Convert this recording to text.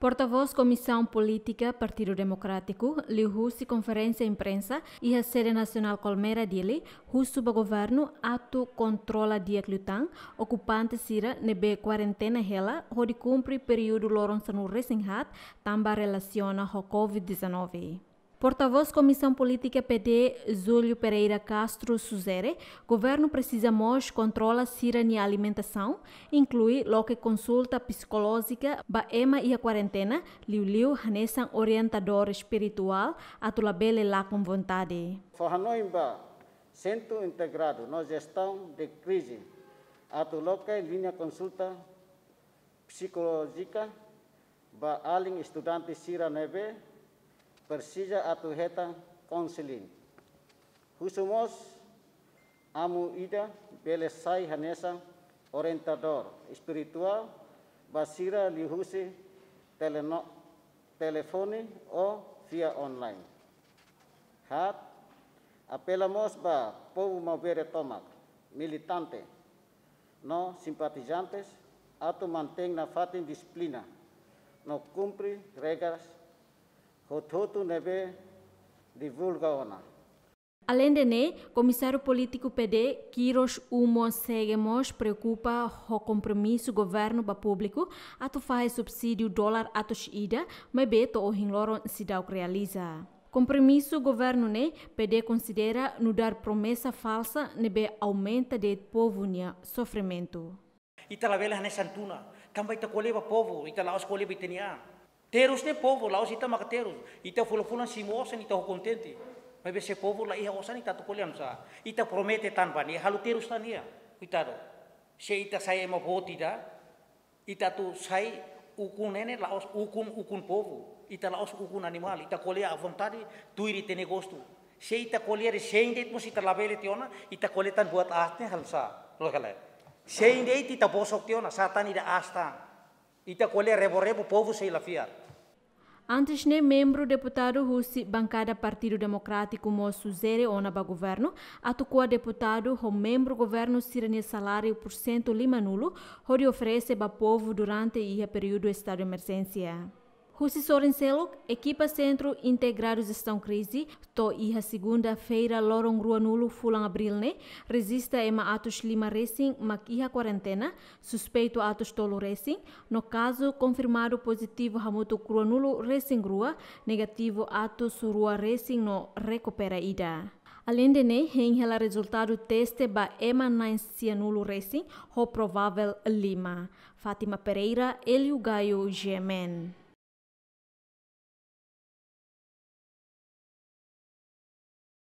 Porta-voz Comissão Política Partido Democrático, Liu Husi Conferência Imprensa e a sede nacional Colmeira Dili, Husu Governo ato controla dia clutan, ocupante sira nebe quarentena hela, hodi cumpre período loron Sanur resinhat, tamba relaciona ho COVID-19. Porta-voz Comissão Política PD, Zúlio Pereira Castro Suzere, governo precisa mais controla sirani alimentação, inclui loque consulta psicológica, baema e a quarentena, liu liu hanesan orientador espiritual, atulabele lá com vontade. Forranoimba, Centro Integrado na Gestão de Crise, atuloque linha consulta psicológica, ba alin estudante neve. Persija atau Heta konseling. Husumos amu ida belesai hanesa orientador spiritual basira lihusi teleno telefoni o via online. Hat apelamos ba mau bere tomak militante no simpatizantes atau manteng na fatin disiplina no kumpri regras Além de ne, né, comissário político PD Kiros Humo Segemos preocupa o compromisso governo ba público ato faz subsídio dólar atos ida, mas be to o hinloron cidau realiza. Compromisso governo ne, né, PD considera no dar promessa falsa ne be aumenta de povo nia sofrimento. Italavelas ne santuna, também ita coleba povo, italaos coleba iteniá. Terus ne povo la osita mak terus. Ita fulo fulo si moosa ni tau contente. Ma be se povo la iha osa ni tatu koliam sa. Ita promete tan bani halu terus tan ia. Ita do. Se ita sai ema voti da. Ita tu sai ukun nene la os ukun ukun povo. Ita la os ukun animal. Ita kolia avontari tuiri tene gostu. Se ita kolia re sein de itmos ita labele tiona. Ita kolia tan buat ahtne hal sa. Lo kala. Sein de ita bosok tiona. Satan ida astang. povo Antes nem né, membro deputado Husi bancada Partido Democrático Moço Zere ona ba governo, atucou a deputado o membro governo sirene salário por cento lima nulo, onde oferece ba povo durante ia período estado de emergência. Rusi Sorenselok, equipa Centro Integrados estão crise, to iha segunda-feira lorong rua Fulan fulang abrilne, resista ema atos lima racing mak iha quarentena, suspeito atos tolo racing, no caso confirmado positivo hamuto rua racing rua, negativo atos rua racing no recupera ida. Além de nem, em resultado teste ba ema na cianulo racing, ho provável lima. Fátima Pereira, Elio Gaio Gemen.